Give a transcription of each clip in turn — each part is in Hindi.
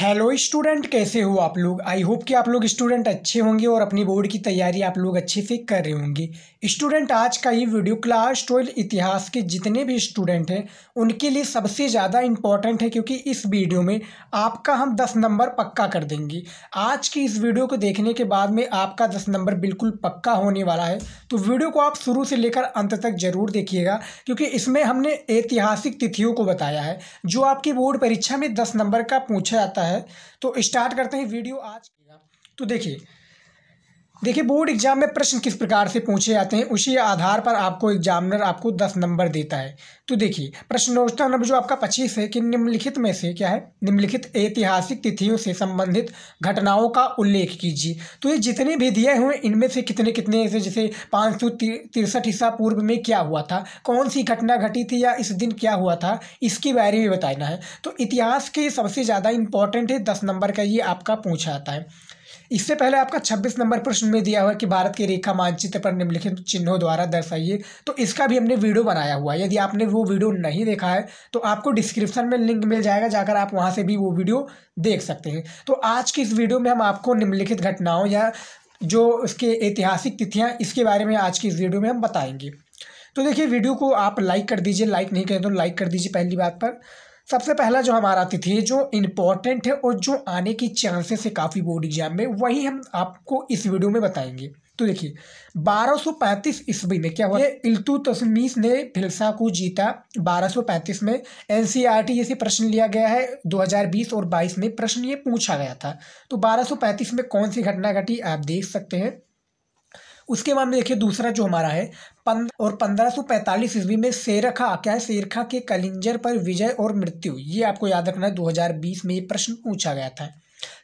हेलो स्टूडेंट कैसे हो आप लोग आई होप कि आप लोग स्टूडेंट अच्छे होंगे और अपनी बोर्ड की तैयारी आप लोग अच्छे से कर रहे होंगे स्टूडेंट आज का ये वीडियो क्लास ट्वेल्व इतिहास के जितने भी स्टूडेंट हैं उनके लिए सबसे ज़्यादा इम्पॉर्टेंट है क्योंकि इस वीडियो में आपका हम दस नंबर पक्का कर देंगे आज की इस वीडियो को देखने के बाद में आपका दस नंबर बिल्कुल पक्का होने वाला है तो वीडियो को आप शुरू से लेकर अंत तक ज़रूर देखिएगा क्योंकि इसमें हमने ऐतिहासिक तिथियों को बताया है जो आपकी बोर्ड परीक्षा में दस नंबर का पूछा जाता है है तो स्टार्ट करते हैं वीडियो आज तो देखिए देखिए बोर्ड एग्जाम में प्रश्न किस प्रकार से पूछे जाते हैं उसी आधार पर आपको एग्जामिनर आपको दस नंबर देता है तो देखिए प्रश्नोत्तर नंबर जो आपका पच्चीस है कि निम्नलिखित में से क्या है निम्नलिखित ऐतिहासिक तिथियों से संबंधित घटनाओं का उल्लेख कीजिए तो ये जितने भी दिए हुए इनमें से कितने कितने ऐसे जैसे पाँच सौ तिरसठ ईसा पूर्व में क्या हुआ था कौन सी घटना घटी थी या इस दिन क्या हुआ था इसके बारे में बताना है तो इतिहास के सबसे ज़्यादा इंपॉर्टेंट है दस नंबर का ये आपका पूछा आता है इससे पहले आपका छब्बीस नंबर प्रश्न में दिया हुआ है कि भारत की रेखा मानचित्र पर निम्नलिखित चिन्हों द्वारा दर्शाइए तो इसका भी हमने वीडियो बनाया हुआ है यदि आपने वो वीडियो नहीं देखा है तो आपको डिस्क्रिप्शन में लिंक मिल जाएगा जाकर आप वहाँ से भी वो वीडियो देख सकते हैं तो आज की इस वीडियो में हम आपको निम्नलिखित घटनाओं या जो उसके ऐतिहासिक तिथियाँ इसके बारे में आज की इस वीडियो में हम बताएंगे तो देखिए वीडियो को आप लाइक कर दीजिए लाइक नहीं करें तो लाइक कर दीजिए पहली बात पर सबसे पहला जो हमारा अतिथि है जो इम्पोर्टेंट है और जो आने की चांसेस है काफ़ी बोर्ड एग्जाम में वही हम आपको इस वीडियो में बताएंगे तो देखिए 1235 ईस्वी में क्या हुआ इल्तु तस्मीस ने फिलसा को जीता 1235 में टी e जैसे प्रश्न लिया गया है 2020 और 22 में प्रश्न ये पूछा गया था तो 1235 में कौन सी घटना घटी आप देख सकते हैं उसके बाद में देखिए दूसरा जो हमारा है पंद और पंद्रह सौ पैंतालीस ईस्वी में सेरखा क्या है सेरखा के कलिंजर पर विजय और मृत्यु ये आपको याद रखना है दो हज़ार बीस में ये प्रश्न पूछा गया था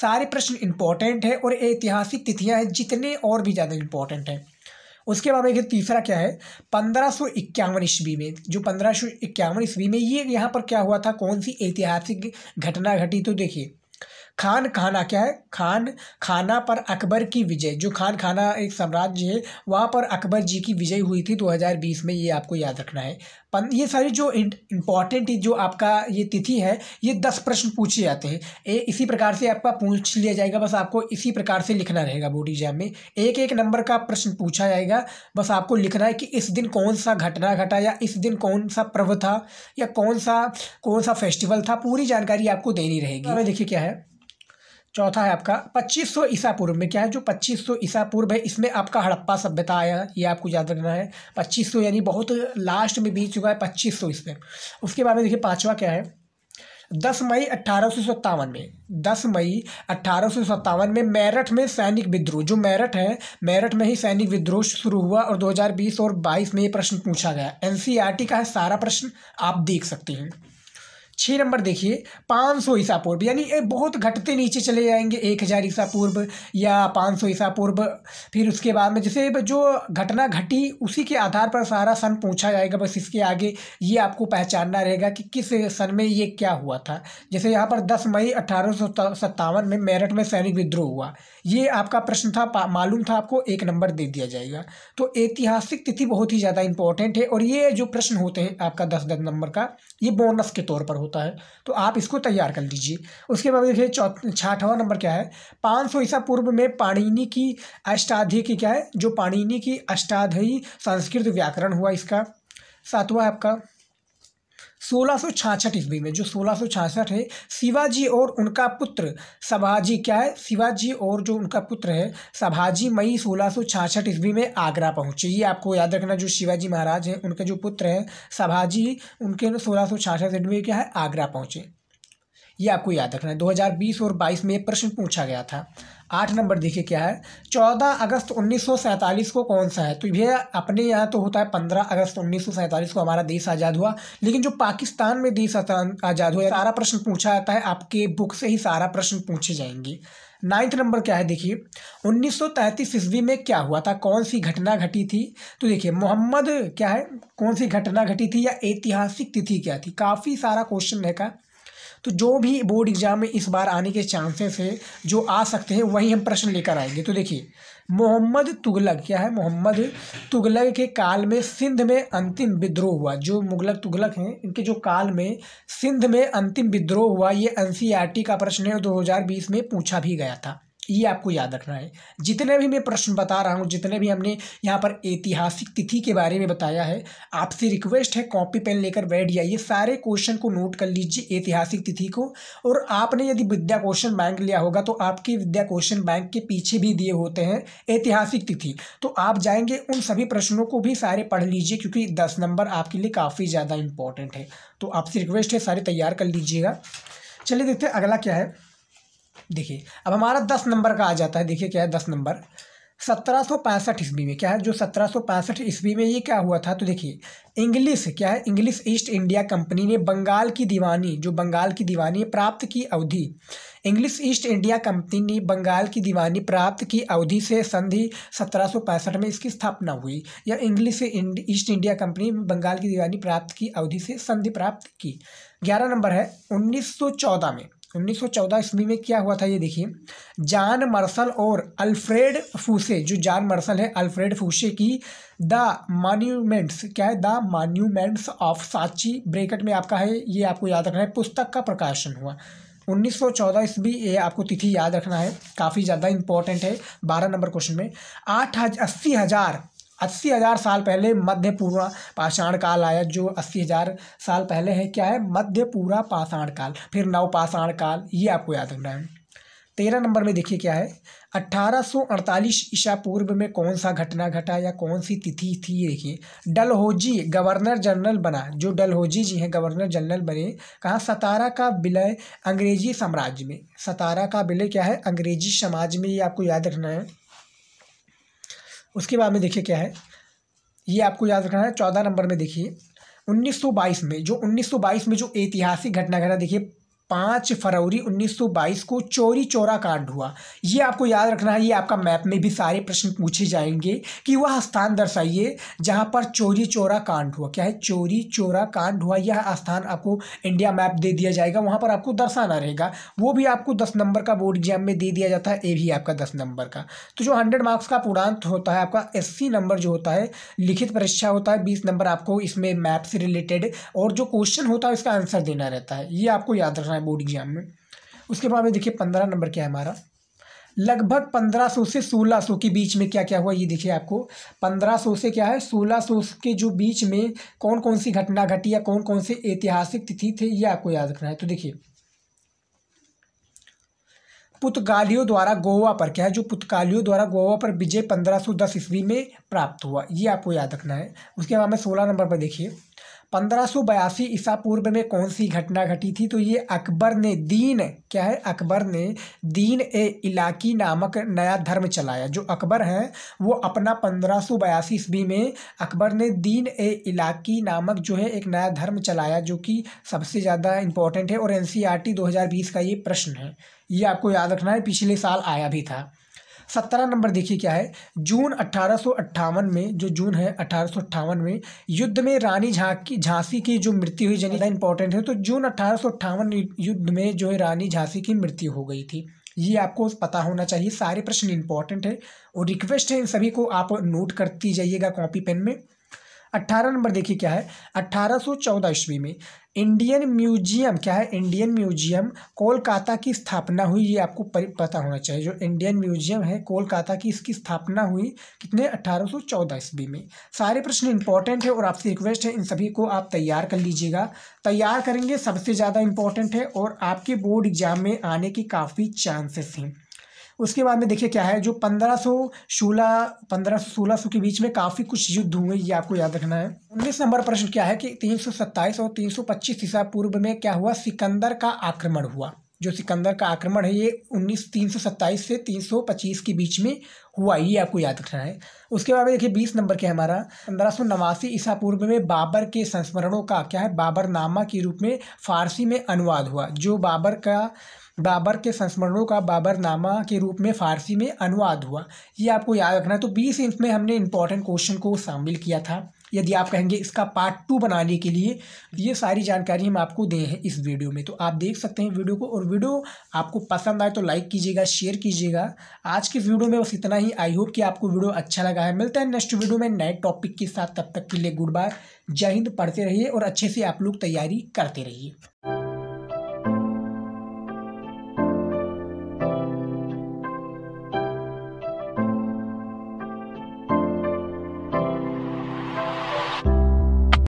सारे प्रश्न इंपॉर्टेंट है और ऐतिहासिक तिथियां हैं जितने और भी ज़्यादा इंपॉर्टेंट हैं उसके बाद देखिए तीसरा क्या है पंद्रह सौ इक्यावन ईस्वी में जो पंद्रह सौ इक्यावन ईस्वी में ये यहाँ पर क्या हुआ था कौन सी ऐतिहासिक घटना घटी तो देखिए खान खाना क्या है खान खाना पर अकबर की विजय जो खान खाना एक साम्राज्य है वहाँ पर अकबर जी की विजय हुई थी 2020 में ये आपको याद रखना है पन ये सारी जो इम्पॉर्टेंट जो आपका ये तिथि है ये दस प्रश्न पूछे जाते हैं ए इसी प्रकार से आपका पूछ लिया जाएगा बस आपको इसी प्रकार से लिखना रहेगा बोर्ड एग्जाम में एक एक नंबर का प्रश्न पूछा जाएगा बस आपको लिखना है कि इस दिन कौन सा घटना घटा या इस दिन कौन सा पर्व था या कौन सा कौन सा फेस्टिवल था पूरी जानकारी आपको देनी रहेगी तो देखिए क्या है चौथा है आपका 2500 ईसा पूर्व में क्या है जो 2500 ईसा पूर्व है इसमें आपका हड़प्पा सभ्यता आया ये आपको याद रखना है 2500 यानी बहुत लास्ट में बीत चुका है 2500 इसमें उसके बाद में देखिए पाँचवा क्या है दस मई अट्ठारह में दस मई अट्ठारह में मेरठ में सैनिक विद्रोह जो मेरठ है मेरठ में ही सैनिक विद्रोह शुरू हुआ और 2020 और 22 में ये प्रश्न पूछा गया एन e का है सारा प्रश्न आप देख सकते हैं छः नंबर देखिए पाँच सौ ईसा पूर्व यानी ये बहुत घटते नीचे चले जाएंगे एक हज़ार ईसा पूर्व या पाँच सौ ईसा पूर्व फिर उसके बाद में जैसे जो घटना घटी उसी के आधार पर सारा सन पूछा जाएगा बस इसके आगे ये आपको पहचानना रहेगा कि किस सन में ये क्या हुआ था जैसे यहाँ पर दस मई अठारह में मेरठ में सैनिक विद्रोह हुआ ये आपका प्रश्न था मालूम था आपको एक नंबर दे दिया जाएगा तो ऐतिहासिक तिथि बहुत ही ज़्यादा इंपॉर्टेंट है और ये जो प्रश्न होते हैं आपका दस दस नंबर का ये बोनस के तौर पर हो होता है तो आप इसको तैयार कर लीजिए उसके बाद देखिए छाठवा नंबर क्या है पाँच सौ ईसा पूर्व में पाणिनि की अष्टाधी की क्या है जो पाणिनि की अष्टाध्यायी संस्कृत व्याकरण हुआ इसका सातवा आपका सोलह सौ छाछठ ईस्वी में जो सोलह सौ छाछठ है शिवाजी और उनका पुत्र शबाजी क्या है शिवाजी और जो उनका पुत्र है सभाजी मई सोलह सौ छाछठ ईस्वी में आगरा पहुंचे ये आपको याद रखना जो शिवाजी महाराज हैं उनके जो पुत्र हैं सभाजी उनके सोलह सौ छाछठ ईस्वी में क्या है आगरा पहुंचे ये आपको याद रखना है 2020 और 22 में प्रश्न पूछा गया था आठ नंबर देखिए क्या है चौदह अगस्त उन्नीस को कौन सा है तो ये अपने यहाँ तो होता है पंद्रह अगस्त उन्नीस को हमारा देश आज़ाद हुआ लेकिन जो पाकिस्तान में देश आज़ाद हुआ सारा प्रश्न पूछा जाता है आपके बुक से ही सारा प्रश्न पूछे जाएंगे नाइन्थ नंबर क्या है देखिए 1933 ईस्वी में क्या हुआ था कौन सी घटना घटी थी तो देखिए मोहम्मद क्या है कौन सी घटना घटी थी या ऐतिहासिक तिथि क्या थी काफ़ी सारा क्वेश्चन है का तो जो भी बोर्ड एग्ज़ाम में इस बार आने के चांसेस है जो आ सकते हैं वही हम प्रश्न लेकर आएंगे तो देखिए मोहम्मद तुगलक क्या है मोहम्मद तुगलक के काल में सिंध में अंतिम विद्रोह हुआ जो मुगलक तुगलक हैं इनके जो काल में सिंध में अंतिम विद्रोह हुआ ये एन का प्रश्न है दो में पूछा भी गया था ये आपको याद रखना है जितने भी मैं प्रश्न बता रहा हूँ जितने भी हमने यहाँ पर ऐतिहासिक तिथि के बारे में बताया है आपसे रिक्वेस्ट है कॉपी पेन लेकर बैठ जाइए सारे क्वेश्चन को नोट कर लीजिए ऐतिहासिक तिथि को और आपने यदि विद्या क्वेश्चन बैंक लिया होगा तो आपके विद्या क्वेश्चन बैंक के पीछे भी दिए होते हैं ऐतिहासिक तिथि तो आप जाएंगे उन सभी प्रश्नों को भी सारे पढ़ लीजिए क्योंकि दस नंबर आपके लिए काफ़ी ज़्यादा इंपॉर्टेंट है तो आपसे रिक्वेस्ट है सारे तैयार कर लीजिएगा चलिए देखते हैं अगला क्या है देखिए अब हमारा दस नंबर का आ जाता है देखिए क्या है दस नंबर सत्रह सौ पैंसठ ईस्वी में क्या है जो सत्रह सौ पैंसठ ईस्वी में ये क्या हुआ था तो देखिए इंग्लिश क्या है इंग्लिश ईस्ट इंडिया कंपनी ने बंगाल की दीवानी जो बंगाल की दीवानी प्राप्त की अवधि इंग्लिश ईस्ट इंडिया कंपनी ने बंगाल की दीवानी प्राप्त की अवधि से संधि सत्रह सौ पैंसठ में इसकी स्थापना हुई या English East India company Bengal की दीवानी प्राप्त की अवधि से संधि प्राप्त की ग्यारह नंबर है उन्नीस में 1914 ईस्वी में क्या हुआ था ये देखिए जान मार्शल और अल्फ्रेड फूसे जो जान मार्शल है अल्फ्रेड फूसे की द मॉन्यूमेंट्स क्या है द मान्यूमेंट्स ऑफ साची ब्रेकेट में आपका है ये आपको याद रखना है पुस्तक का प्रकाशन हुआ 1914 ईस्वी ये आपको तिथि याद रखना है काफ़ी ज़्यादा इंपॉर्टेंट है बारह नंबर क्वेश्चन में आठ हज अस्सी हज़ार अस्सी हज़ार साल पहले मध्य पूरा पाषाण काल आया जो अस्सी हज़ार साल पहले है क्या है मध्य पूरा पाषाण काल फिर नवपाषाण काल ये आपको याद रखना है तेरह नंबर में देखिए क्या है अट्ठारह सौ अड़तालीस ईसा पूर्व में कौन सा घटना घटा या कौन सी तिथि थी ये देखिए डलहोजी गवर्नर जनरल बना जो डलहोजी जी हैं गवर्नर जनरल बने कहाँ सतारा का विलय अंग्रेजी साम्राज्य में सतारा का विलय क्या है अंग्रेजी समाज में ये आपको याद रखना है उसके बाद में देखिए क्या है ये आपको याद रखना है चौदह नंबर में देखिए 1922 में जो 1922 में जो ऐतिहासिक घटना घटा देखिए पाँच फरवरी 1922 को चोरी चोरा कांड हुआ ये आपको याद रखना है ये आपका मैप में भी सारे प्रश्न पूछे जाएंगे कि वह स्थान दर्शाइए जहाँ पर चोरी चोरा कांड हुआ क्या है चोरी चोरा कांड हुआ यह स्थान आपको इंडिया मैप दे दिया जाएगा वहाँ पर आपको दर्शाना रहेगा वो भी आपको दस नंबर का बोर्ड एग्जाम में दे दिया जाता है ए भी आपका दस नंबर का तो जो हंड्रेड मार्क्स का पूर्णांत होता है आपका एस नंबर जो होता है लिखित परीक्षा होता है बीस नंबर आपको इसमें मैप से रिलेटेड और जो क्वेश्चन होता है उसका आंसर देना रहता है ये आपको याद रखना है बोर्ड एग्जाम में उसके बाद में देखिए पंद्रह नंबर क्या है हमारा लगभग पंद्रह सौ से सोलह सौ के बीच में क्या क्या हुआ ये देखिए आपको पंद्रह सौ से क्या है सोलह सौ के जो बीच में कौन कौन सी घटना घटी या कौन कौन से ऐतिहासिक तिथि थे ये आपको याद रखना है तो देखिए पुतगालियों द्वारा गोवा पर क्या है जो पुतगालियों द्वारा गोवा पर विजय पंद्रह सौ दस ईस्वी में प्राप्त हुआ ये आपको याद रखना है उसके बाद में सोलह नंबर पर देखिए पंद्रह ईसा पूर्व में कौन सी घटना घटी थी तो ये अकबर ने दीन क्या है अकबर ने दीन ए इलाकी नामक नया धर्म चलाया जो अकबर हैं वो अपना पंद्रह सौ बयासी ईस्वी में अकबर ने दीन ए इलाकी नामक जो है एक नया धर्म चलाया जो कि सबसे ज़्यादा इंपॉर्टेंट है और एन सी आर टी दो हज़ार बीस का ये प्रश्न है ये आपको याद रखना है पिछले साल आया भी था सत्रह नंबर देखिए क्या है जून अट्ठारह में जो जून है अट्ठारह में युद्ध में रानी झांकी झांसी की जो मृत्यु हुई जनता इंपॉर्टेंट है तो जून अट्ठारह युद्ध में जो है रानी झांसी की मृत्यु हो गई थी ये आपको पता होना चाहिए सारे प्रश्न इंपॉर्टेंट है और रिक्वेस्ट है इन सभी को आप नोट करती जाइएगा कॉपी पेन में अट्ठारह नंबर देखिए क्या है अट्ठारह सौ चौदह ईस्वी में इंडियन म्यूजियम क्या है इंडियन म्यूजियम कोलकाता की स्थापना हुई ये आपको पता होना चाहिए जो इंडियन म्यूजियम है कोलकाता की इसकी स्थापना हुई कितने अट्ठारह सौ चौदह ईस्वी में सारे प्रश्न इंपॉर्टेंट है और आपसे रिक्वेस्ट है इन सभी को आप तैयार कर लीजिएगा तैयार करेंगे सबसे ज़्यादा इंपॉर्टेंट है और आपके बोर्ड एग्जाम में आने के काफ़ी चांसेस हैं उसके बाद में देखिए क्या है जो पंद्रह सौ सोलह पंद्रह सौ सोलह सौ के बीच में काफ़ी कुछ युद्ध हुए ये आपको याद रखना है उन्नीस नंबर प्रश्न क्या है कि तीन सौ सत्ताईस और तीन सौ पच्चीस ईसा पूर्व में क्या हुआ सिकंदर का आक्रमण हुआ जो सिकंदर का आक्रमण है ये उन्नीस तीन सौ सत्ताईस से तीन सौ पच्चीस के बीच में हुआ ये आपको याद रखना है उसके बाद में देखिए बीस नंबर क्या है हमारा पंद्रह सौ नवासी ईसा पूर्व में बाबर के संस्मरणों का क्या है बाबरनामा के रूप में फारसी में अनुवाद हुआ जो बाबर का बाबर के संस्मरणों का बाबरनामा के रूप में फ़ारसी में अनुवाद हुआ ये आपको याद रखना तो बीस में हमने इंपॉर्टेंट क्वेश्चन को शामिल किया था यदि आप कहेंगे इसका पार्ट टू बनाने के लिए ये सारी जानकारी हम आपको दें हैं इस वीडियो में तो आप देख सकते हैं वीडियो को और वीडियो आपको पसंद आए तो लाइक कीजिएगा शेयर कीजिएगा आज के वीडियो में बस इतना ही आई होप कि आपको वीडियो अच्छा लगा है मिलता है नेक्स्ट वीडियो में नए टॉपिक के साथ तब तक के लिए गुड बाय जय हिंद पढ़ते रहिए और अच्छे से आप लोग तैयारी करते रहिए